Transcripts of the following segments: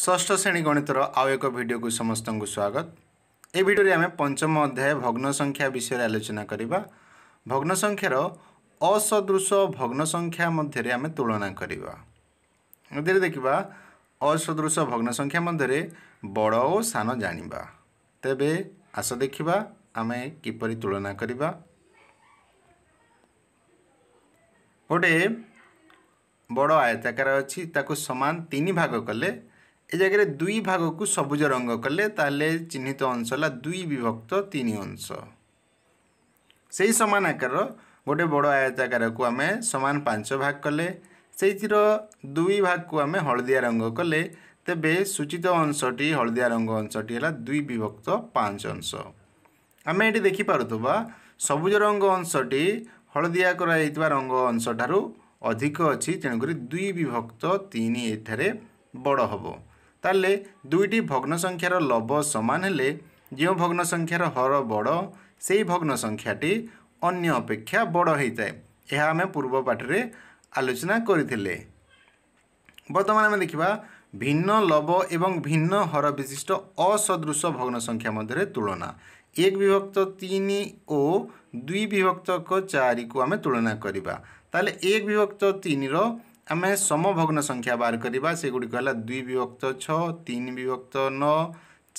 ଷଷ୍ଠ ଶ୍ରେଣୀ ଗଣିତର ଆଉ ଏକ ଭିଡ଼ିଓକୁ ସମସ୍ତଙ୍କୁ ସ୍ୱାଗତ ଏ ଭିଡ଼ିଓରେ ଆମେ ପଞ୍ଚମ ଅଧ୍ୟାୟ ଭଗ୍ନ ସଂଖ୍ୟା ବିଷୟରେ ଆଲୋଚନା କରିବା ଭଗ୍ନ ସଂଖ୍ୟାର ଅସଦୃଶ ଭଗ୍ନ ସଂଖ୍ୟା ମଧ୍ୟରେ ଆମେ ତୁଳନା କରିବା ଏଥିରେ ଦେଖିବା ଅସଦୃଶ ଭଗ୍ନ ସଂଖ୍ୟା ମଧ୍ୟରେ ବଡ଼ ଓ ସାନ ଜାଣିବା ତେବେ ଆସ ଦେଖିବା ଆମେ କିପରି ତୁଳନା କରିବା ଗୋଟେ ବଡ଼ ଆୟତାକାର ଅଛି ତାକୁ ସମାନ ତିନି ଭାଗ କଲେ ଏ ଜାଗାରେ ଦୁଇ ଭାଗକୁ ସବୁଜ ରଙ୍ଗ କଲେ ତାହେଲେ ଚିହ୍ନିତ ଅଂଶ ହେଲା ଦୁଇ ବିଭକ୍ତ ତିନି ଅଂଶ ସେହି ସମାନ ଆକାରର ଗୋଟେ ବଡ଼ ଆୟତାକାରକୁ ଆମେ ସମାନ ପାଞ୍ଚ ଭାଗ କଲେ ସେଇଥିର ଦୁଇ ଭାଗକୁ ଆମେ ହଳଦିଆ ରଙ୍ଗ କଲେ ତେବେ ସୂଚିତ ଅଂଶଟି ହଳଦିଆ ରଙ୍ଗ ଅଂଶଟି ହେଲା ଦୁଇ ବିଭକ୍ତ ପାଞ୍ଚ ଅଂଶ ଆମେ ଏଠି ଦେଖିପାରୁଥିବା ସବୁଜ ରଙ୍ଗ ଅଂଶଟି ହଳଦିଆ କରାଯାଇଥିବା ରଙ୍ଗ ଅଂଶଠାରୁ ଅଧିକ ଅଛି ତେଣୁକରି ଦୁଇ ବିଭକ୍ତ ତିନି ଏଠାରେ ବଡ଼ ହେବ তাহলে দুইটি ভগ্ন সংখ্যার লব সমান হলে যে ভগ্ন সংখ্যার হর বড় সেই ভগ্ন সংখ্যাটি অন্য অপেক্ষা বড় হয়ে ଏହା ଆମେ ପୂର୍ବ ପାଠରେ ଆଲୋଚନା କରିଥିଲେ ବର୍ତ୍ତମାନ ଆମେ ଦେଖିବା ଭିନ୍ନ ଲବ ଏବଂ ଭିନ୍ନ ହର ବିଶିଷ୍ଟ ଅସଦୃଶ ଭଗ୍ନ ସଂଖ୍ୟା ମଧ୍ୟରେ ତୁଳନା ଏକ ବିଭକ୍ତ ତିନି ଓ ଦୁଇ ବିଭକ୍ତକ ଚାରିକୁ ଆମେ ତୁଳନା କରିବା ତାହେଲେ ଏକ ବିଭକ୍ତ ତିନିର ଆମେ ସମଭଗ୍ନ ସଂଖ୍ୟା ବାହାର କରିବା ସେଗୁଡ଼ିକ ହେଲା ଦୁଇ ବିଭକ୍ତ ଛଅ ତିନି ବିଭକ୍ତ ନଅ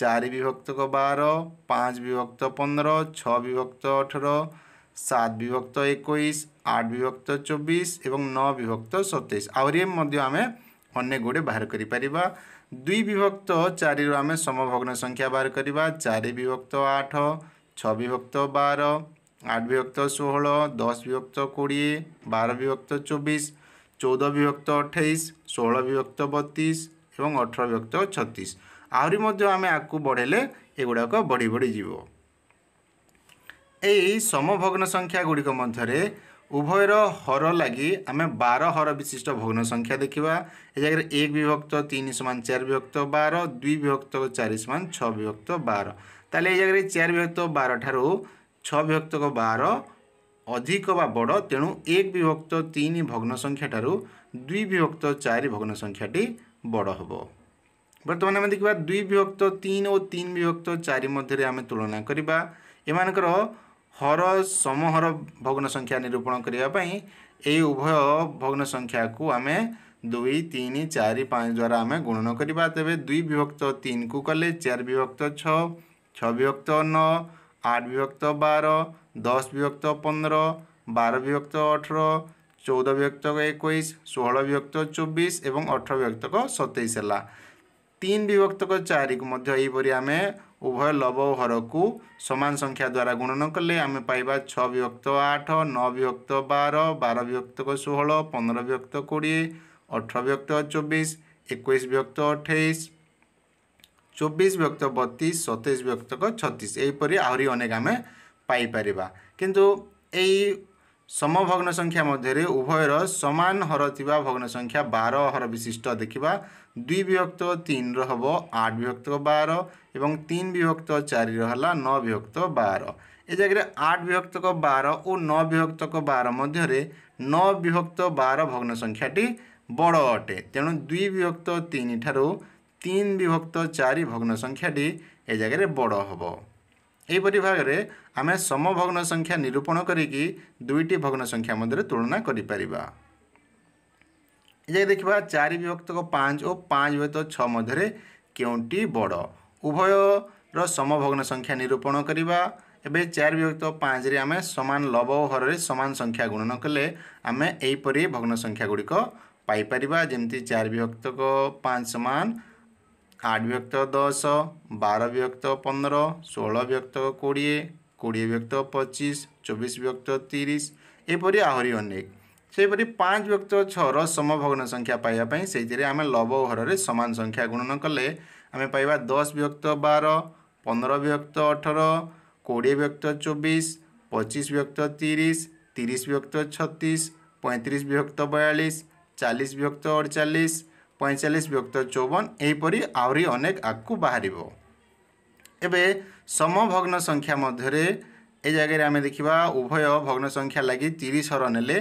ଚାରି ବିଭକ୍ତକ ବାର ପାଞ୍ଚ ବିଭକ୍ତ ପନ୍ଦର ଛଅ ବିଭକ୍ତ ଅଠର ସାତ ବିଭକ୍ତ ଏକୋଇଶ ଆଠ ବିଭକ୍ତ ଚବିଶ ଏବଂ ନଅ ବିଭକ୍ତ ସତେଇଶ ଆହୁରି ମଧ୍ୟ ଆମେ ଅନେକ ଗୁଡ଼ିଏ ବାହାର କରିପାରିବା ଦୁଇ ବିଭକ୍ତ ଚାରିରୁ ଆମେ ସମଭଗ୍ନ ସଂଖ୍ୟା ବାହାର କରିବା ଚାରି ବିଭକ୍ତ ଆଠ ଛଅ ବିଭକ୍ତ ବାର ଆଠ ବିଭକ୍ତ ଷୋହଳ ଦଶ ବିଭକ୍ତ କୋଡ଼ିଏ ବାର ବିଭକ୍ତ ଚବିଶ ଚଉଦ ବିଭକ୍ତ ଅଠେଇଶ ଷୋହଳ ବିଭକ୍ତ ବତିଶ ଏବଂ ଅଠର ବିଭକ୍ତ ଛତିଶ ଆହୁରି ମଧ୍ୟ ଆମେ ଆଗକୁ ବଢ଼େଇଲେ ଏଗୁଡ଼ାକ ବଢ଼ି ବଢ଼ିଯିବ ଏଇ ସମଭଗ୍ନ ସଂଖ୍ୟା ଗୁଡ଼ିକ ମଧ୍ୟରେ ଉଭୟର ହର ଲାଗି ଆମେ ବାର ହର ବିଶିଷ୍ଟ ଭଗ୍ନ ସଂଖ୍ୟା ଦେଖିବା ଏ ଜାଗାରେ ଏକ ବିଭକ୍ତ ତିନି ସମାନ ଚାରି ବିଭକ୍ତ ବାର ଦୁଇ ବିଭକ୍ତ ଚାରି ସମାନ ଛଅ ବିଭକ୍ତ ବାର ତାହେଲେ ଏ ଜାଗାରେ ଚାରି ବିଭକ୍ତ ବାର ଠାରୁ ଛଅ ବିଭକ୍ତକ ବାର ଅଧିକ ବା ବଡ଼ ତେଣୁ ଏକ ବିଭକ୍ତ ତିନି ଭଗ୍ନ ସଂଖ୍ୟାଠାରୁ ଦୁଇ ବିଭକ୍ତ ଚାରି ଭଗ୍ନ ସଂଖ୍ୟାଟି ବଡ଼ ହେବ ବର୍ତ୍ତମାନ ଆମେ ଦେଖିବା ଦୁଇ ବିଭକ୍ତ ତିନି ଓ ତିନି ବିଭକ୍ତ ଚାରି ମଧ୍ୟରେ ଆମେ ତୁଳନା କରିବା ଏମାନଙ୍କର ହର ସମହର ଭଗ୍ନ ସଂଖ୍ୟା ନିରୂପଣ କରିବା ପାଇଁ ଏହି ଉଭୟ ଭଗ୍ନ ସଂଖ୍ୟାକୁ ଆମେ ଦୁଇ ତିନି ଚାରି ପାଞ୍ଚ ଦ୍ୱାରା ଆମେ ଗୁଣନ କରିବା ତେବେ ଦୁଇ ବିଭକ୍ତ ତିନିକୁ କଲେ ଚାରି ବିଭକ୍ତ ଛଅ ଛଅ ବିଭକ୍ତ ନଅ ଆଠ ବିଭକ୍ତ ବାର দশ বিভক্ত পনেরো বারো বিভক্ত অঠেরো চৌদ বিভক্ত একুশ ষোহল বিভক্ত চব্বিশ এবং অঠর বিভক্তক সতেইশ হেলা তিন বিভক্তক চারিକୁ ମଧ୍ୟ ଏହିପରି ଆମେ ଉଭୟ ଲବ ଓ ହରକୁ ସମାନ ସଂଖ୍ୟା ଦ୍ୱାରା ଗୁଣନ କଲେ ଆମେ ପାଇବା ଛଅ ବିଭକ୍ତ ଆଠ ନଅ ବିଭକ୍ତ ବାର ବାର ବିଭକ୍ତକ ଷୋହଳ ପନ୍ଦର ବିଭକ୍ତ କୋଡ଼ିଏ ଅଠର ବିଭକ୍ତ ଚବିଶ ଏକୋଇଶ ବିଭକ୍ତ ଅଠେଇଶ ଚବିଶ ବିଭକ୍ତ ବତିଶ ସତେଇଶ ବିଭକ୍ତକ ଛତିଶ ଏହିପରି ଆହୁରି ଅନେକ ଆମେ ପାଇପାରିବା କିନ୍ତୁ ଏଇ ସମଭଗ୍ନ ସଂଖ୍ୟା ମଧ୍ୟରେ ଉଭୟର ସମାନ ହର ଥିବା ଭଗ୍ନ ସଂଖ୍ୟା ବାର ହର ବିଶିଷ୍ଟ ଦେଖିବା ଦୁଇ ବିଭକ୍ତ ତିନିର ହେବ ଆଠ ବିଭକ୍ତ ବାର ଏବଂ ତିନି ବିଭକ୍ତ ଚାରିର ହେଲା ନଅ ବିଭକ୍ତ ବାର ଏ ଜାଗାରେ ଆଠ ବିଭକ୍ତକ ବାର ଓ ନଅ ବିଭକ୍ତକ ବାର ମଧ୍ୟରେ ନଅ ବିଭକ୍ତ ବାର ଭଗ୍ନ ସଂଖ୍ୟାଟି ବଡ଼ ଅଟେ ତେଣୁ ଦୁଇ ବିଭକ୍ତ ତିନି ଠାରୁ ତିନି ବିଭକ୍ତ ଚାରି ଭଗ୍ନ ସଂଖ୍ୟାଟି ଏ ଜାଗାରେ ବଡ଼ ହେବ ଏହିପରି ଭାବରେ ଆମେ ସମଭଗ୍ନ ସଂଖ୍ୟା ନିରୂପଣ କରିକି ଦୁଇଟି ଭଗ୍ନ ସଂଖ୍ୟା ମଧ୍ୟରେ ତୁଳନା କରିପାରିବା ଯାଇ ଦେଖିବା ଚାରି ବିଭକ୍ତ ପାଞ୍ଚ ଓ ପାଞ୍ଚ ବିଭକ୍ତ ଛଅ ମଧ୍ୟରେ କେଉଁଟି ବଡ଼ ଉଭୟର ସମଭଗ୍ନ ସଂଖ୍ୟା ନିରୂପଣ କରିବା ଏବେ ଚାରି ବିଭକ୍ତ ପାଞ୍ଚରେ ଆମେ ସମାନ ଲବ ଓ ହରରେ ସମାନ ସଂଖ୍ୟା ଗୁଣନ କଲେ ଆମେ ଏହିପରି ଭଗ୍ନ ସଂଖ୍ୟା ଗୁଡ଼ିକ ପାଇପାରିବା ଯେମିତି ଚାରି ବିଭକ୍ତ ପାଞ୍ଚ ସମାନ ଆଠ ବିଭକ୍ତ ଦଶ ବାର ବିଭକ୍ତ ପନ୍ଦର ଷୋହଳ ବିଭକ୍ତ କୋଡ଼ିଏ କୋଡ଼ିଏ ବ୍ୟକ୍ତ ପଚିଶ ଚବିଶ ବ୍ୟକ୍ତ ତିରିଶ ଏପରି ଆହୁରି ଅନେକ ସେହିପରି ପାଞ୍ଚ ବ୍ୟକ୍ତ ଛଅର ସମଭଗ୍ନ ସଂଖ୍ୟା ପାଇବା ପାଇଁ ସେଇଥିରେ ଆମେ ଲବ ଘରରେ ସମାନ ସଂଖ୍ୟା ଗୁଣନ କଲେ ଆମେ ପାଇବା ଦଶ ବ୍ୟକ୍ତ ବାର ପନ୍ଦର ବ୍ୟକ୍ତ ଅଠର କୋଡ଼ିଏ ବ୍ୟକ୍ତ ଚବିଶ ପଚିଶ ବ୍ୟକ୍ତ ତିରିଶ ତିରିଶ ବ୍ୟକ୍ତ ଛତିଶ ପଇଁତିରିଶ ବ୍ୟକ୍ତ ବୟାଳିଶ ଚାଳିଶ ବ୍ୟକ୍ତ ଅଡ଼ଚାଳିଶ ପଇଁଚାଳିଶ ବ୍ୟକ୍ତ ଚଉବନ ଏହିପରି ଆହୁରି ଅନେକ ଆଗକୁ ବାହାରିବ এবে সমভগ্ন সংখ্যা মধ্যে এ জায়গায় আমি দেখিবা উভয় ভগ্ন সংখ্যা লাগি তিরিশর নেলে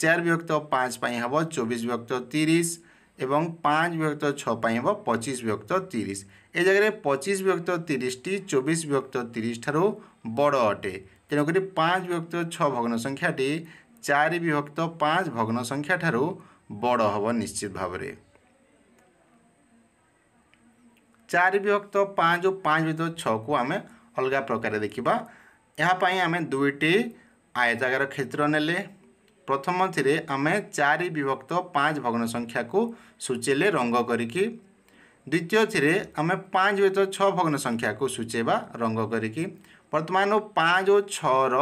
চার বিভক্ত পাঁচ পাই হব চব্বিশ বিভক্ত তিরিশ এবং পাঁচ বিভক্ত ছ পাই হব পঁচিশ বিভক্ত তিরিশ এ জায়গায় পঁচিশ বিভক্ত তিরিশটি চব্বিশ বিভক্ত তিরিশ ঠারু বড় অটে তেণুকরি পাঁচ বিভক্ত ছ ভগ্ন সংখ্যাটি চারি বিভক্ত পাঁচ ভগ্ন সংখ্যা ঠারু বড় হব নিশ্চিত ভাবে ଚାରି ବିଭକ୍ତ ପାଞ୍ଚ ଓ ପାଞ୍ଚ ବିଭକ୍ତ ଛଅକୁ ଆମେ ଅଲଗା ପ୍ରକାର ଦେଖିବା ଏହା ପାଇଁ ଆମେ ଦୁଇଟି ଆୟତାକାର କ୍ଷେତ୍ର ନେଲେ ପ୍ରଥମଥିରେ ଆମେ ଚାରି ବିଭକ୍ତ ପାଞ୍ଚ ଭଗ୍ନ ସଂଖ୍ୟାକୁ ସୂଚେଇଲେ ରଙ୍ଗ କରିକି ଦ୍ୱିତୀୟଥିରେ ଆମେ ପାଞ୍ଚ ବିଭକ୍ତ ଛଅ ଭଗ୍ନ ସଂଖ୍ୟାକୁ ସୂଚେଇବା ରଙ୍ଗ କରିକି ବର୍ତ୍ତମାନ ପାଞ୍ଚ ଓ ଛଅର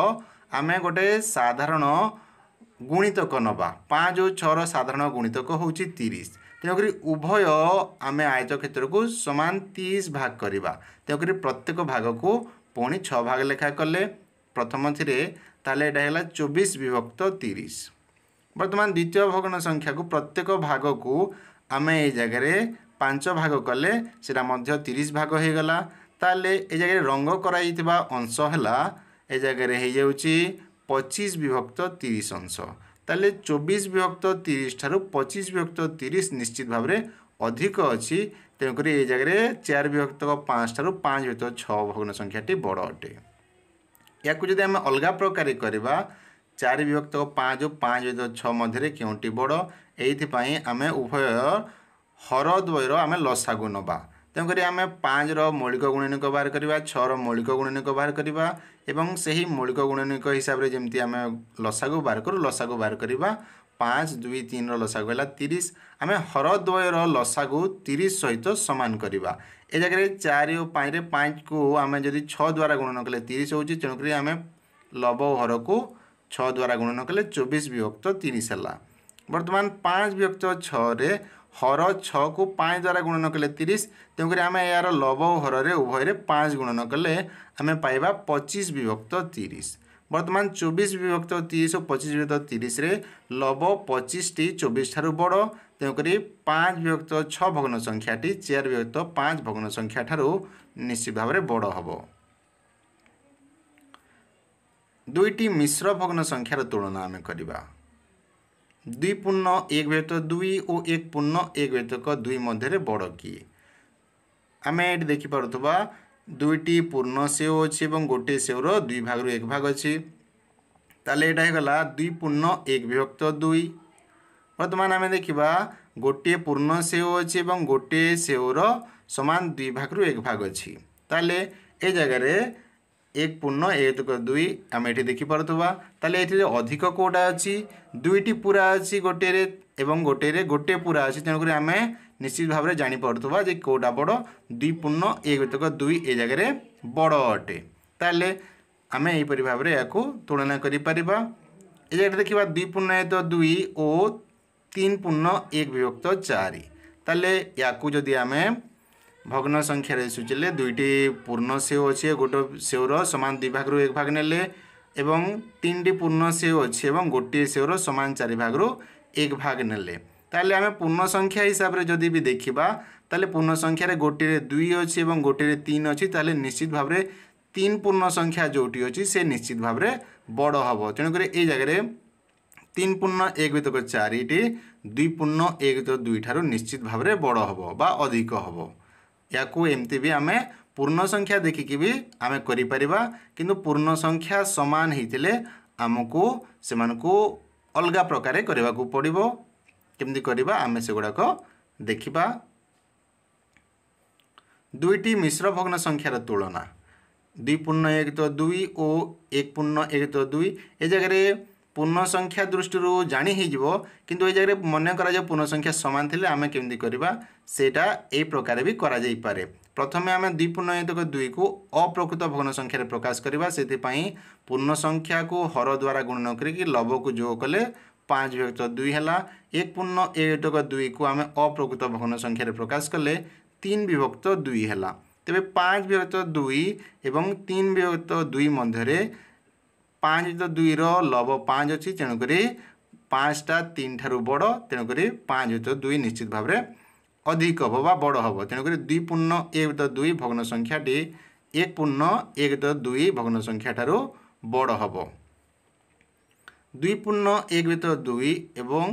ଆମେ ଗୋଟେ ସାଧାରଣ ଗୁଣିତକ ନେବା ପାଞ୍ଚ ଓ ଛଅର ସାଧାରଣ ଗୁଣିତକ ହେଉଛି ତିରିଶ ତେଣୁକରି ଉଭୟ ଆମେ ଆୟତ କ୍ଷେତ୍ରକୁ ସମାନ ତିରିଶ ଭାଗ କରିବା ତେଣୁକରି ପ୍ରତ୍ୟେକ ଭାଗକୁ ପୁଣି ଛଅ ଭାଗ ଲେଖା କଲେ ପ୍ରଥମଥିରେ ତାହେଲେ ଏଇଟା ହେଲା ଚବିଶ ବିଭକ୍ତ ତିରିଶ ବର୍ତ୍ତମାନ ଦ୍ୱିତୀୟ ଭଗ୍ନ ସଂଖ୍ୟାକୁ ପ୍ରତ୍ୟେକ ଭାଗକୁ ଆମେ ଏଇ ଜାଗାରେ ପାଞ୍ଚ ଭାଗ କଲେ ସେଇଟା ମଧ୍ୟ ତିରିଶ ଭାଗ ହୋଇଗଲା ତାହେଲେ ଏ ଜାଗାରେ ରଙ୍ଗ କରାଯାଇଥିବା ଅଂଶ ହେଲା ଏ ଜାଗାରେ ହେଇଯାଉଛି ପଚିଶ ବିଭକ୍ତ ତିରିଶ ଅଂଶ ତାହେଲେ ଚବିଶ ବିଭକ୍ତ ତିରିଶ ଠାରୁ ପଚିଶ ବିଭକ୍ତ ତିରିଶ ନିଶ୍ଚିତ ଭାବରେ ଅଧିକ ଅଛି ତେଣୁକରି ଏ ଜାଗାରେ ଚାରି ବିଭକ୍ତ ପାଞ୍ଚ ଠାରୁ ପାଞ୍ଚ ବିଭକ୍ତ ଛଅ ଭଗ୍ନ ସଂଖ୍ୟାଟି ବଡ଼ ଅଟେ ୟାକୁ ଯଦି ଆମେ ଅଲଗା ପ୍ରକାରେ କରିବା ଚାରି ବିଭକ୍ତ ପାଞ୍ଚ ପାଞ୍ଚ ବିଭକ୍ତ ଛଅ ମଧ୍ୟରେ କେଉଁଟି ବଡ଼ ଏଇଥିପାଇଁ ଆମେ ଉଭୟ ହର ଦ୍ୱୟର ଆମେ ଲସାଗୁ ନେବା তেমকরি আমি পাঁচর মৌলিক গুণনীক বাহার করা ছর মৌলিক গুণনীক বাহার করা এবং সেই মৌলিক গুণনীক হিসাবে যেমি আমি লসাগু বাহার করু লসাগু বাহার করা পাঁচ দুই তিনর লসাগু হল তিরিশ আমি হরদ্বয়ের লসাগু তিরিশ সহিত সমান করা এ জায়গায় চারি ও পাঁচরে পাঁচকু আমি যদি ছ দ্বারা গুণন কলে তিরিশ হচ্ছে তেমকরি আমি লব ও হরকু ছ দ্বারা গুণন কলে চব্বিশ বিভক্ত তিরিশ হল বর্তমান পাঁচ বিভক্ত ছরে ହର ଛଅକୁ ପାଞ୍ଚ ଦ୍ୱାରା ଗୁଣନ କଲେ ତିରିଶ ତେଣୁକରି ଆମେ ଏହାର ଲବ ଓ ହରରେ ଉଭୟରେ ପାଞ୍ଚ ଗୁଣନ କଲେ ଆମେ ପାଇବା ପଚିଶ ବିଭକ୍ତ ତିରିଶ ବର୍ତ୍ତମାନ ଚବିଶ ବିଭକ୍ତ ତିରିଶ ଓ ପଚିଶ ବିଭକ୍ତ ତିରିଶରେ ଲବ ପଚିଶଟି ଚବିଶ ଠାରୁ ବଡ଼ ତେଣୁକରି ପାଞ୍ଚ ବିଭକ୍ତ ଛଅ ଭଗ୍ନ ସଂଖ୍ୟାଟି ଚେୟାର ବିଭକ୍ତ ପାଞ୍ଚ ଭଗ୍ନ ସଂଖ୍ୟା ଠାରୁ ନିଶ୍ଚିତ ଭାବରେ ବଡ଼ ହେବ ଦୁଇଟି ମିଶ୍ର ଭଗ୍ନ ସଂଖ୍ୟାର ତୁଳନା ଆମେ କରିବା দুই পূর্ণ এক ব্যতীত দুই ও এক পূর্ণ এক ব্যতীত দুই মধ্যে বড় কি ଆମେ ଏଠି ଦେଖିପାରୁଥିବା ଦୁଇଟି ପୂର୍ଣ୍ଣ ସେଓ ଅଛି ଏବଂ ଗୋଟିଏ ସେଓର ଦୁଇ ଭାଗରୁ ଏକ ଭାଗ ଅଛି ତାହେଲେ ଏଇଟା ହେଇଗଲା ଦୁଇ ପୂର୍ଣ୍ଣ ଏକ ବିଭକ୍ତ ଦୁଇ ବର୍ତ୍ତମାନ ଆମେ ଦେଖିବା ଗୋଟିଏ ପୂର୍ଣ୍ଣ ସେଓ ଅଛି ଏବଂ ଗୋଟିଏ ସେଓର ସମାନ ଦୁଇ ଭାଗରୁ ଏକ ଭାଗ ଅଛି ତାହେଲେ ଏ ଜାଗାରେ এক ପୂର୍ଣ୍ଣ ଏକ ଦୁଇ ଆମେ ଏଠି ଦେଖିପାରୁଥିବା ତାହେଲେ ଏଥିରେ ଅଧିକ କେଉଁଟା ଅଛି ଦୁଇଟି ପୁରା ଅଛି ଗୋଟିଏରେ ଏବଂ ଗୋଟିଏରେ ଗୋଟିଏ ପୁରା ଅଛି ତେଣୁକରି ଆମେ ନିଶ୍ଚିତ ଭାବରେ ଜାଣିପାରୁଥିବା ଯେ କେଉଁଟା ବଡ଼ ଦୁଇ ପୂର୍ଣ୍ଣ ଏକ ଦୁଇ ଏ ଜାଗାରେ ବଡ଼ ଅଟେ ତାହେଲେ ଆମେ ଏହିପରି ଭାବରେ ଏହାକୁ ତୁଳନା କରିପାରିବା ଏ ଜାଗାରେ ଦେଖିବା ଦୁଇ ପୂର୍ଣ୍ଣ ଏକ ଦୁଇ ଓ ତିନି ପୂର୍ଣ୍ଣ ଏକ ବିଭକ୍ତ ଚାରି ତାହେଲେ ୟାକୁ ଯଦି ଆମେ ভগ্ন সংখ্যার সূচিলে দুইটি পূর্ণ সেও অছে গোটে সেওর সমান দুই ভাগর এক ভাগ নেলে এবং তিনটি পূর্ণ সেও অছে এবং গোটিয়ে সেওর সমান চারি ভাগর এক ভাগ নেলে তাহলে আমি পূর্ণ সংখ্যা হিসাবে যদি বি দেখিবা তাহলে পূর্ণ সংখ্যার গোটিয়ে দুই অছি এবং গোটিয়ে তিন অছি তাহলে নিশ্চিত ভাবে তিন পূর্ণ সংখ্যা যেটি অছি সে নিশ্চিত ভাবে বড় হব তেণুকরি এই জায়গায় তিন পূর্ণ এক ভিতর চারিটি দুই পূর্ণ এক ভিতর দুইঠার নিশ্চিত ভাবে বড় হব বা অধিক হব ୟାକୁ ଏମିତି ବି ଆମେ ପୂର୍ଣ୍ଣ ସଂଖ୍ୟା ଦେଖିକି ବି ଆମେ କରିପାରିବା କିନ୍ତୁ ପୂର୍ଣ୍ଣ ସଂଖ୍ୟା ସମାନ ହେଇଥିଲେ ଆମକୁ ସେମାନଙ୍କୁ ଅଲଗା ପ୍ରକାରେ କରିବାକୁ ପଡ଼ିବ କେମିତି କରିବା ଆମେ ସେଗୁଡ଼ାକ ଦେଖିବା ଦୁଇଟି ମିଶ୍ର ଭଗ୍ନ ସଂଖ୍ୟାର ତୁଳନା ଦୁଇ ପୂର୍ଣ୍ଣ ଏକ ତ ଦୁଇ ଓ ଏକ ପୂର୍ଣ୍ଣ ଏକ ତ ଦୁଇ ଏ ଜାଗାରେ পূর্ণ সংখ্যা দৃষ্টি জাঁ হয়ে কিন্তু এই জায়গায় মনে করা যায় পূর্ণ সংখ্যা সমান লে আমি কেমি করা সেটা এই প্রকারে বি করা যাইপরে প্রথমে আমি দুই পূর্ণ এতক দুইকু অপ্রকৃত ভগ্ন সংখ্যার প্রকাশ করা সেই পূর্ণ সংখ্যা হর দ্বারা গুণ নকি লবকু যোগ কলে পাঁচ বিভক্ত দুই হল এক পূর্ণ এটক দুইকু আমি অপ্রকৃত ভগ্ন সংখ্যার প্রকাশ কলে তিন বিভক্ত দুই হল তবে পাঁচ বিভক্ত দুই এবং তিন বিভক্ত দুই মধ্যে ପାଞ୍ଚ ତ ଦୁଇର ଲବ ପାଞ୍ଚ ଅଛି ତେଣୁକରି ପାଞ୍ଚଟା ତିନି ଠାରୁ ବଡ଼ ତେଣୁକରି ପାଞ୍ଚ ଭିତର ଦୁଇ ନିଶ୍ଚିତ ଭାବରେ ଅଧିକ ହେବ ବା ବଡ଼ ହେବ ତେଣୁକରି ଦୁଇ ପୂର୍ଣ୍ଣ ଏକ ଭିତର ଦୁଇ ଭଗ୍ନ ସଂଖ୍ୟାଟି ଏକ ପୂର୍ଣ୍ଣ ଏକ ଭିତର ଦୁଇ ଭଗ୍ନ ସଂଖ୍ୟାଠାରୁ ବଡ଼ ହେବ ଦୁଇ ପୂର୍ଣ୍ଣ ଏକ ଭିତର ଦୁଇ ଏବଂ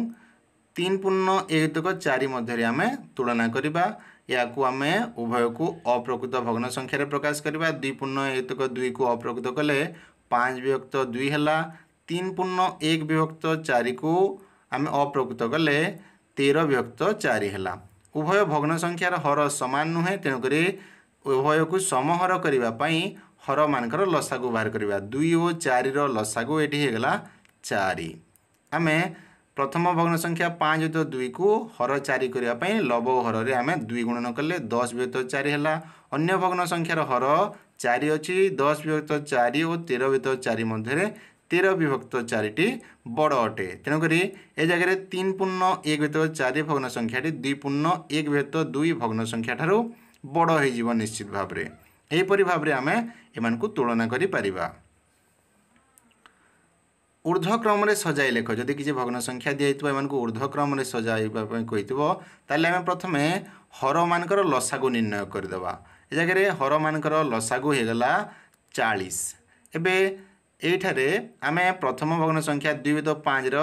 ତିନି ପୂର୍ଣ୍ଣ ଏକ ଭିତରକ ଚାରି ମଧ୍ୟରେ ଆମେ ତୁଳନା କରିବା ଏହାକୁ ଆମେ ଉଭୟକୁ ଅପ୍ରକୃତ ଭଗ୍ନ ସଂଖ୍ୟାରେ ପ୍ରକାଶ କରିବା ଦୁଇ ପୂର୍ଣ୍ଣ ଏକ ଭିତରକ ଦୁଇକୁ ଅପ୍ରକୃତ କଲେ পাঁচ বিভক্ত দুই হেলা তিন পূর্ণ এক বিভক্ত চারিকু ଆମେ ଅପ୍ରକୃତ କଲେ ତେର ବିଭକ୍ତ ଚାରି ହେଲା ଉଭୟ ଭଗ୍ନ ସଂଖ୍ୟାର ହର ସମାନ ନୁହେଁ ତେଣୁକରି ଉଭୟକୁ ସମହର କରିବା ପାଇଁ ହରମାନଙ୍କର ଲସାଗୁ ବାହାର କରିବା ଦୁଇ ଓ ଚାରିର ଲସାଗୁ ଏଠି ହେଇଗଲା ଚାରି ଆମେ ପ୍ରଥମ ଭଗ୍ନ ସଂଖ୍ୟା ପାଞ୍ଚ ଯୁକ୍ତ ଦୁଇକୁ ହର ଚାରି କରିବା ପାଇଁ ଲବ ଓ ହରରେ ଆମେ ଦୁଇ ଗୁଣନ କଲେ ଦଶ ବିଭକ୍ତ ଚାରି ହେଲା ଅନ୍ୟ ଭଗ୍ନ ସଂଖ୍ୟାର ହର ଚାରି ଅଛି ଦଶ ବିଭକ୍ତ ଚାରି ଓ ତେର ବିଭକ୍ତ ଚାରି ମଧ୍ୟରେ ତେର ବିଭକ୍ତ ଚାରିଟି ବଡ଼ ଅଟେ ତେଣୁକରି ଏ ଜାଗାରେ ତିନି ପୂର୍ଣ୍ଣ ଏକ ବିଭକ୍ତ ଚାରି ଭଗ୍ନ ସଂଖ୍ୟାଟି ଦୁଇ ପୂର୍ଣ୍ଣ ଏକ ବିଭକ୍ତ ଦୁଇ ଭଗ୍ନ ସଂଖ୍ୟାଠାରୁ ବଡ଼ ହୋଇଯିବ ନିଶ୍ଚିତ ଭାବରେ ଏହିପରି ଭାବରେ ଆମେ ଏମାନଙ୍କୁ ତୁଳନା କରିପାରିବା ঊর্ধ্বক্রমে সজাই লেখ যদি কিছু ভগ্ন সংখ্যা দিয়ে এমন ঊর্ধ্বক্রমে সজাইবা কইথিব তাহলে আমি প্রথমে হর মানকর লসাগু নির্ণয় করিদেবা ଏ ଜାଗାରେ ହରମାନଙ୍କର ଲସାଗୁ ହୋଇଗଲା ଚାଳିଶ ଏବେ ଏଇଠାରେ ଆମେ ପ୍ରଥମ ଭଗ୍ନ ସଂଖ୍ୟା ଦୁଇ ତ ପାଞ୍ଚର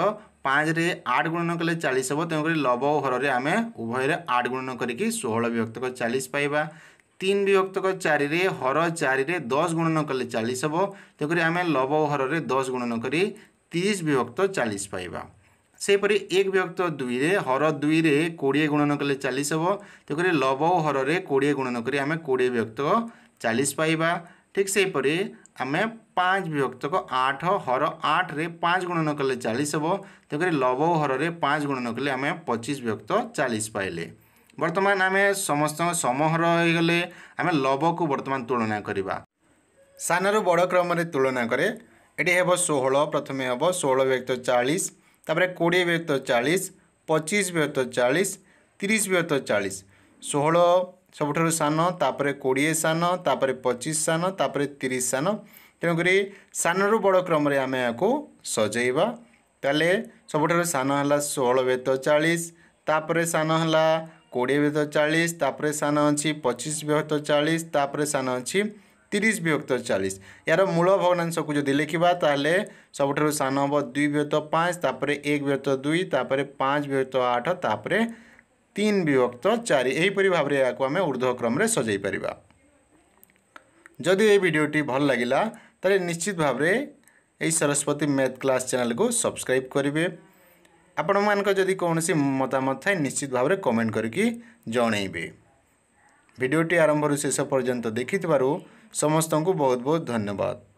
ପାଞ୍ଚରେ ଆଠ ଗୁଣନ କଲେ ଚାଳିଶ ହେବ ତେଣୁକରି ଲବ ଓ ହରରେ ଆମେ ଉଭୟରେ ଆଠ ଗୁଣନ କରିକି ଷୋହଳ ବିଭକ୍ତକ ଚାଳିଶ ପାଇବା ତିନି ବିଭକ୍ତକ ଚାରିରେ ହର ଚାରିରେ ଦଶ ଗୁଣନ କଲେ ଚାଳିଶ ହେବ ତେଣୁକରି ଆମେ ଲବ ଓ ହରରେ ଦଶ ଗୁଣନ କରି ତିରିଶ ବିଭକ୍ତ ଚାଳିଶ ପାଇବା ସେହିପରି ଏକ ବ୍ୟକ୍ତ ଦୁଇରେ ହର ଦୁଇରେ କୋଡ଼ିଏ ଗୁଣନ କଲେ ଚାଳିଶ ହେବ ତେଣୁକରି ଲବ ଓ ହରରେ କୋଡ଼ିଏ ଗୁଣନ କରି ଆମେ କୋଡ଼ିଏ ବ୍ୟକ୍ତ ଚାଳିଶ ପାଇବା ଠିକ୍ ସେହିପରି ଆମେ ପାଞ୍ଚ ବିଭକ୍ତକ ଆଠ ହର ଆଠରେ ପାଞ୍ଚ ଗୁଣନ କଲେ ଚାଳିଶ ହେବ ତେଣୁକରି ଲବ ଓ ହରରେ ପାଞ୍ଚ ଗୁଣନ କଲେ ଆମେ ପଚିଶ ବିଭକ୍ତ ଚାଳିଶ ପାଇଲେ ବର୍ତ୍ତମାନ ଆମେ ସମସ୍ତଙ୍କ ସମହର ହୋଇଗଲେ ଆମେ ଲବକୁ ବର୍ତ୍ତମାନ ତୁଳନା କରିବା ସାନରୁ ବଡ଼ କ୍ରମରେ ତୁଳନା କରେ ଏଠି ହେବ ଷୋହଳ ପ୍ରଥମେ ହେବ ଷୋହଳ ବ୍ୟକ୍ତ ଚାଳିଶ তাপরে কোড়িয়ে বিভক্ত চাশ পঁচিশ বিভক্ত চাশ তিরিশ বিভক্ত চাশ ষোহল ସବୁଠାରୁ ସାନ ତାପରେ କୋଡ଼ିଏ ସାନ ତାପରେ ପଚିଶ ସାନ ତାପରେ ତିରିଶ ସାନ ତେଣୁକରି ସାନରୁ ବଡ଼ କ୍ରମରେ ଆମେ ଏହାକୁ ସଜେଇବା ତାହେଲେ ସବୁଠାରୁ ସାନ ହେଲା ଷୋହଳ ବେତ ଚାଳିଶ ତାପରେ ସାନ ହେଲା କୋଡ଼ିଏ ବେତ ଚାଳିଶ ତାପରେ ସାନ ଅଛି ପଚିଶ ବେତ ଚାଳିଶ ତାପରେ ସାନ ଅଛି তিরিশ বিভক্ত চালিশ ইয়ার মূল ভগ্নাংশক যদি লেখা তাহলে সবুঠার সান হব দুই বিভক্ত পাঁচ তাপরে এক বিভক্ত দুই তাপরে পাঁচ বিভক্ত আঠ তাপরে তিন বিভক্ত চারি এইপরি ভাবে এখন আমি ঊর্ধ্বক্রমে সজাই পারিবা যদি এই ভিডিওটি ভাল লাগিলা তাহলে নিশ্চিত ভাবে এই ସରସ୍ୱତୀ ମ୍ୟାଥ୍ କ୍ଲାସ୍ ଚ୍ୟାନେଲ୍କୁ ସବସ୍କ୍ରାଇବ୍ କରିବେ ଆପଣମାନଙ୍କ ଯଦି କୌଣସି ମତାମତ ଥାଏ ନିଶ୍ଚିତ ଭାବରେ କମେଣ୍ଟ କରିକି ଜଣାଇବେ ଭିଡ଼ିଓଟି ଆରମ୍ଭରୁ ଶେଷ ପର୍ଯ୍ୟନ୍ତ ଦେଖିଥିବାରୁ समस्त को बहुत बहुत धन्यवाद